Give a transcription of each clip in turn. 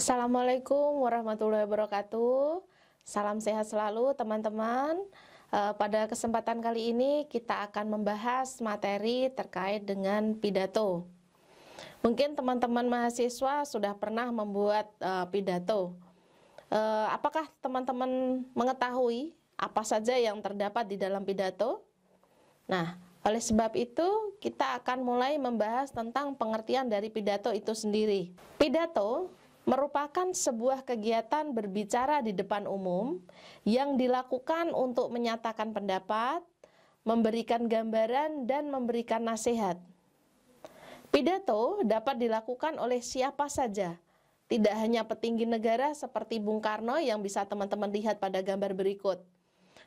Assalamualaikum warahmatullahi wabarakatuh. Salam sehat selalu teman-teman. Eh, pada kesempatan kali ini kita akan membahas materi terkait dengan pidato. Mungkin teman-teman mahasiswa sudah pernah membuat uh, pidato. Uh, apakah teman-teman mengetahui apa saja yang terdapat di dalam pidato? Nah, oleh sebab itu kita akan mulai membahas tentang pengertian dari pidato itu sendiri. Pidato merupakan sebuah kegiatan berbicara di depan umum yang dilakukan untuk menyatakan pendapat, memberikan gambaran, dan memberikan nasihat. Pidato dapat dilakukan oleh siapa saja, tidak hanya petinggi negara seperti Bung Karno yang bisa teman-teman lihat pada gambar berikut.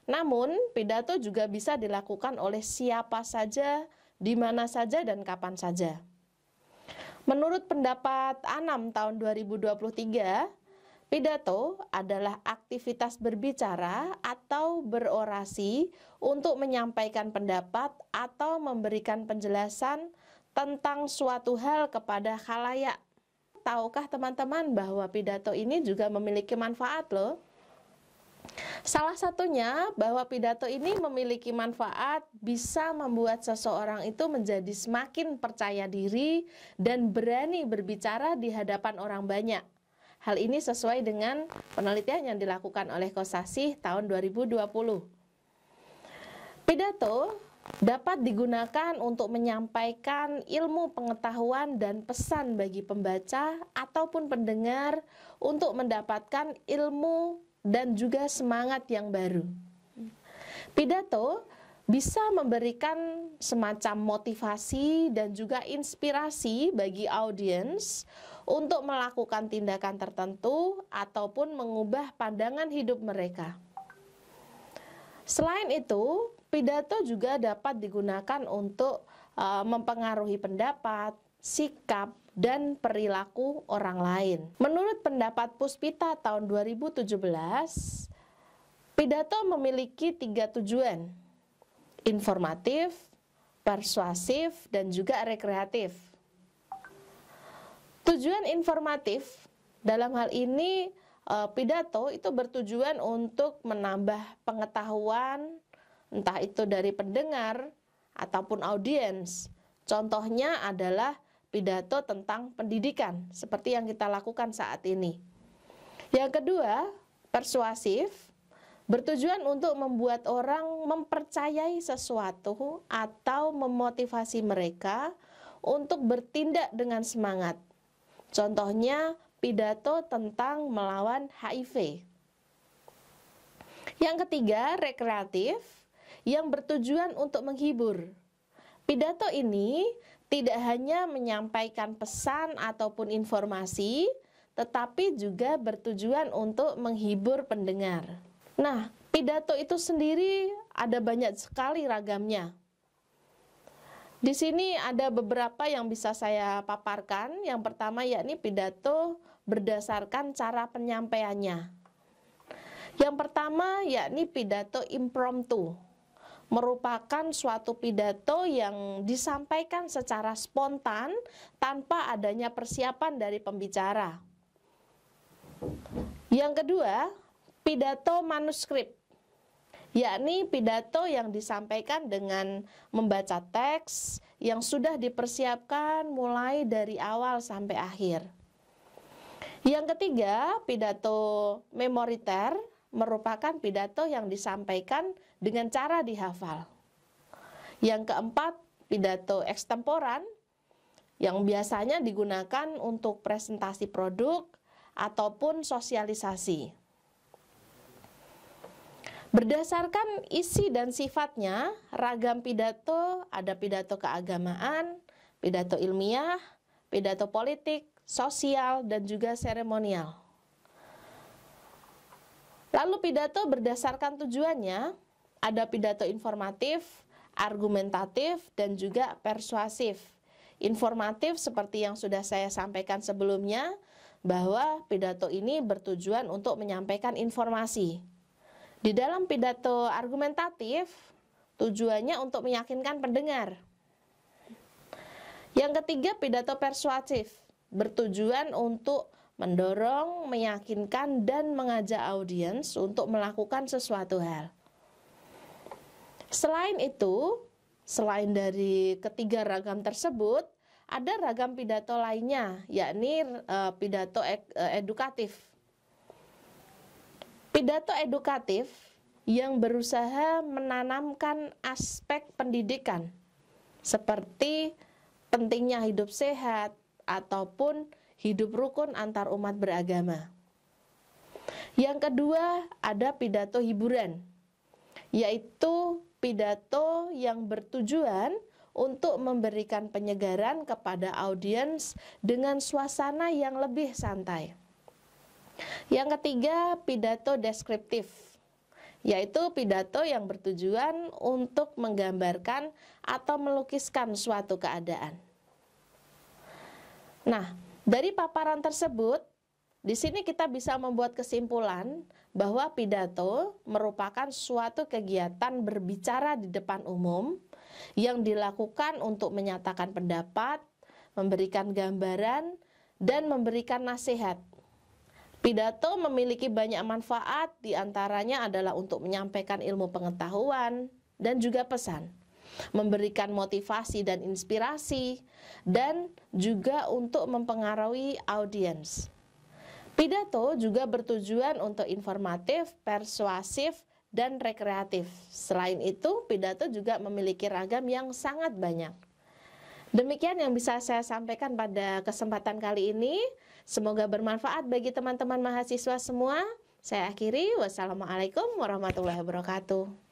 Namun, pidato juga bisa dilakukan oleh siapa saja, di mana saja, dan kapan saja. Menurut pendapat Anam tahun 2023, pidato adalah aktivitas berbicara atau berorasi untuk menyampaikan pendapat atau memberikan penjelasan tentang suatu hal kepada khalayak. Tahukah teman-teman bahwa pidato ini juga memiliki manfaat loh? Salah satunya bahwa pidato ini memiliki manfaat bisa membuat seseorang itu menjadi semakin percaya diri dan berani berbicara di hadapan orang banyak. Hal ini sesuai dengan penelitian yang dilakukan oleh Kosasih tahun 2020. Pidato dapat digunakan untuk menyampaikan ilmu pengetahuan dan pesan bagi pembaca ataupun pendengar untuk mendapatkan ilmu dan juga semangat yang baru. Pidato bisa memberikan semacam motivasi dan juga inspirasi bagi audiens untuk melakukan tindakan tertentu ataupun mengubah pandangan hidup mereka. Selain itu, pidato juga dapat digunakan untuk eh, mempengaruhi pendapat, sikap, dan perilaku orang lain. Menurut pendapat Puspita tahun 2017, pidato memiliki tiga tujuan, informatif, persuasif, dan juga rekreatif. Tujuan informatif dalam hal ini eh, pidato itu bertujuan untuk menambah pengetahuan entah itu dari pendengar ataupun audiens. Contohnya adalah pidato tentang pendidikan seperti yang kita lakukan saat ini. Yang kedua, persuasif bertujuan untuk membuat orang mempercayai sesuatu atau memotivasi mereka untuk bertindak dengan semangat. Contohnya pidato tentang melawan HIV. Yang ketiga, rekreatif yang bertujuan untuk menghibur. Pidato ini tidak hanya menyampaikan pesan ataupun informasi, tetapi juga bertujuan untuk menghibur pendengar. Nah, pidato itu sendiri ada banyak sekali ragamnya. Di sini ada beberapa yang bisa saya paparkan. Yang pertama yakni pidato berdasarkan cara penyampaiannya. Yang pertama yakni pidato impromptu merupakan suatu pidato yang disampaikan secara spontan tanpa adanya persiapan dari pembicara. Yang kedua, pidato manuskrip yakni pidato yang disampaikan dengan membaca teks yang sudah dipersiapkan mulai dari awal sampai akhir. Yang ketiga, pidato memoriter merupakan pidato yang disampaikan dengan cara dihafal. Yang keempat, pidato ekstemporan yang biasanya digunakan untuk presentasi produk ataupun sosialisasi. Berdasarkan isi dan sifatnya, ragam pidato ada pidato keagamaan, pidato ilmiah, pidato politik, sosial, dan juga seremonial. Lalu pidato berdasarkan tujuannya ada pidato informatif, argumentatif, dan juga persuasif. Informatif seperti yang sudah saya sampaikan sebelumnya bahwa pidato ini bertujuan untuk menyampaikan informasi. Di dalam pidato argumentatif, tujuannya untuk meyakinkan pendengar. Yang ketiga, pidato persuasif bertujuan untuk mendorong, meyakinkan, dan mengajak audiens untuk melakukan sesuatu hal. Selain itu, selain dari ketiga ragam tersebut, ada ragam pidato lainnya, yakni e, pidato e, edukatif. Pidato edukatif yang berusaha menanamkan aspek pendidikan, seperti pentingnya hidup sehat ataupun hidup rukun antar umat beragama. Yang kedua, ada pidato hiburan, yaitu pidato yang bertujuan untuk memberikan penyegaran kepada audiens dengan suasana yang lebih santai. Yang ketiga, pidato deskriptif, yaitu pidato yang bertujuan untuk menggambarkan atau melukiskan suatu keadaan. Nah, dari paparan tersebut, di sini kita bisa membuat kesimpulan bahwa pidato merupakan suatu kegiatan berbicara di depan umum yang dilakukan untuk menyatakan pendapat, memberikan gambaran, dan memberikan nasihat. Pidato memiliki banyak manfaat, diantaranya adalah untuk menyampaikan ilmu pengetahuan dan juga pesan memberikan motivasi dan inspirasi, dan juga untuk mempengaruhi audiens. Pidato juga bertujuan untuk informatif, persuasif, dan rekreatif. Selain itu, pidato juga memiliki ragam yang sangat banyak. Demikian yang bisa saya sampaikan pada kesempatan kali ini. Semoga bermanfaat bagi teman-teman mahasiswa semua. Saya akhiri, wassalamualaikum warahmatullahi wabarakatuh.